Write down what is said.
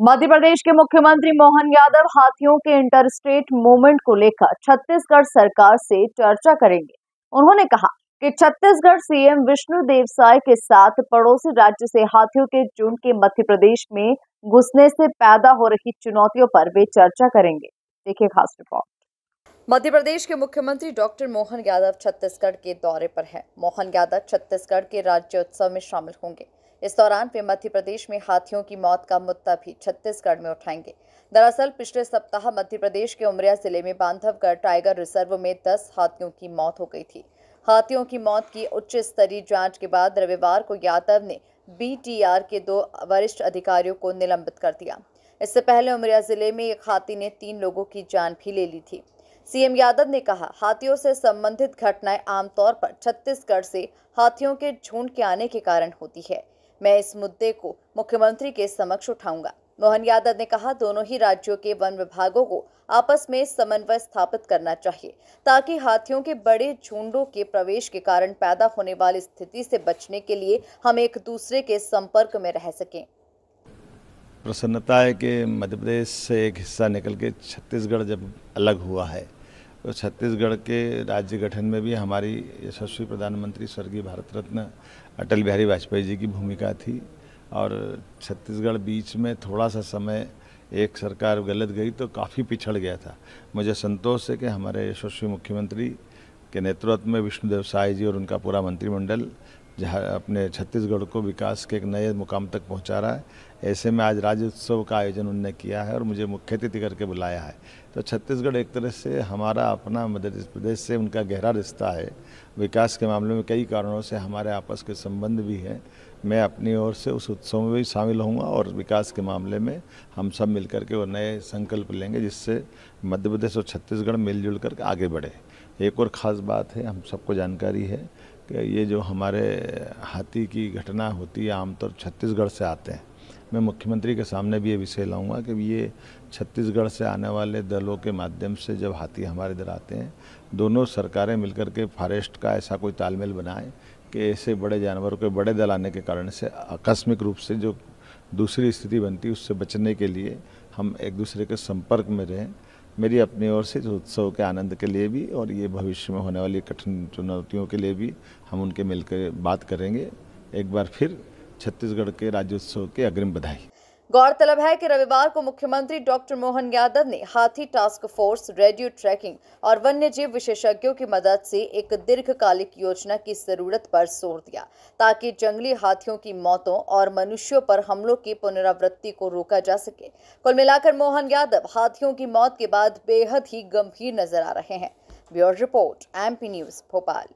मध्य प्रदेश के मुख्यमंत्री मोहन यादव हाथियों के इंटर स्टेट मूवमेंट को लेकर छत्तीसगढ़ सरकार से चर्चा करेंगे उन्होंने कहा कि छत्तीसगढ़ सीएम विष्णु देव साय के साथ पड़ोसी राज्य से हाथियों के झुंड के मध्य प्रदेश में घुसने से पैदा हो रही चुनौतियों पर वे चर्चा करेंगे देखिए खास रिपोर्ट मध्य प्रदेश के मुख्यमंत्री डॉक्टर मोहन यादव छत्तीसगढ़ के दौरे पर हैं। मोहन यादव छत्तीसगढ़ के राज्योत्सव में शामिल होंगे इस दौरान वे मध्य प्रदेश में हाथियों की मौत का मुद्दा भी छत्तीसगढ़ में उठाएंगे दरअसल पिछले सप्ताह मध्य प्रदेश के उमरिया जिले में बांधवगढ़ टाइगर रिजर्व में दस हाथियों की मौत हो गई थी हाथियों की मौत की उच्च स्तरीय जांच के बाद रविवार को यादव ने बी के दो वरिष्ठ अधिकारियों को निलंबित कर दिया इससे पहले उमरिया जिले में एक हाथी ने तीन लोगों की जान भी ले ली थी सीएम यादव ने कहा हाथियों से संबंधित घटनाएं आमतौर पर छत्तीसगढ़ से हाथियों के झुंड के आने के कारण होती है मैं इस मुद्दे को मुख्यमंत्री के समक्ष उठाऊंगा मोहन यादव ने कहा दोनों ही राज्यों के वन विभागों को आपस में समन्वय स्थापित करना चाहिए ताकि हाथियों के बड़े झुंडों के प्रवेश के कारण पैदा होने वाली स्थिति से बचने के लिए हम एक दूसरे के संपर्क में रह सकें प्रसन्नता है कि मध्य प्रदेश से एक हिस्सा निकल के छत्तीसगढ़ जब अलग हुआ है तो छत्तीसगढ़ के राज्य गठन में भी हमारी यशस्वी प्रधानमंत्री स्वर्गीय भारत रत्न अटल बिहारी वाजपेयी जी की भूमिका थी और छत्तीसगढ़ बीच में थोड़ा सा समय एक सरकार गलत गई तो काफ़ी पिछड़ गया था मुझे संतोष है कि हमारे यशस्वी मुख्यमंत्री के नेतृत्व में विष्णुदेव साय जी और उनका पूरा मंत्रिमंडल जहाँ अपने छत्तीसगढ़ को विकास के एक नए मुकाम तक पहुंचा रहा है ऐसे में आज राज्य उत्सव का आयोजन उनने किया है और मुझे मुख्य अतिथि करके बुलाया है तो छत्तीसगढ़ एक तरह से हमारा अपना मध्य प्रदेश से उनका गहरा रिश्ता है विकास के मामले में कई कारणों से हमारे आपस के संबंध भी हैं मैं अपनी ओर से उस उत्सव में भी शामिल हूँ और विकास के मामले में हम सब मिलकर के वो नए संकल्प लेंगे जिससे मध्य प्रदेश और छत्तीसगढ़ मिलजुल कर आगे बढ़े एक और ख़ास बात है हम सबको जानकारी है कि ये जो हमारे हाथी की घटना होती है आमतौर छत्तीसगढ़ से आते हैं मैं मुख्यमंत्री के सामने भी ये विषय लाऊंगा कि ये छत्तीसगढ़ से आने वाले दलों के माध्यम से जब हाथी हमारे इधर आते हैं दोनों सरकारें मिलकर के फॉरेस्ट का ऐसा कोई तालमेल बनाए कि ऐसे बड़े जानवरों के बड़े दल आने के कारण से आकस्मिक रूप से जो दूसरी स्थिति बनती है उससे बचने के लिए हम एक दूसरे के संपर्क में रहें मेरी अपनी ओर से इस उत्सव के आनंद के लिए भी और ये भविष्य में होने वाली कठिन चुनौतियों के लिए भी हम उनके मिलकर बात करेंगे एक बार फिर छत्तीसगढ़ के राज्योत्सव की अग्रिम बधाई गौरतलब है कि रविवार को मुख्यमंत्री डॉक्टर मोहन यादव ने हाथी टास्क फोर्स रेडियो ट्रैकिंग और वन्य जीव विशेषज्ञों की मदद से एक दीर्घकालिक योजना की जरूरत पर जोर दिया ताकि जंगली हाथियों की मौतों और मनुष्यों पर हमलों की पुनरावृत्ति को रोका जा सके कुल मिलाकर मोहन यादव हाथियों की मौत के बाद बेहद ही गंभीर नजर आ रहे हैं bureau report M news Bhopal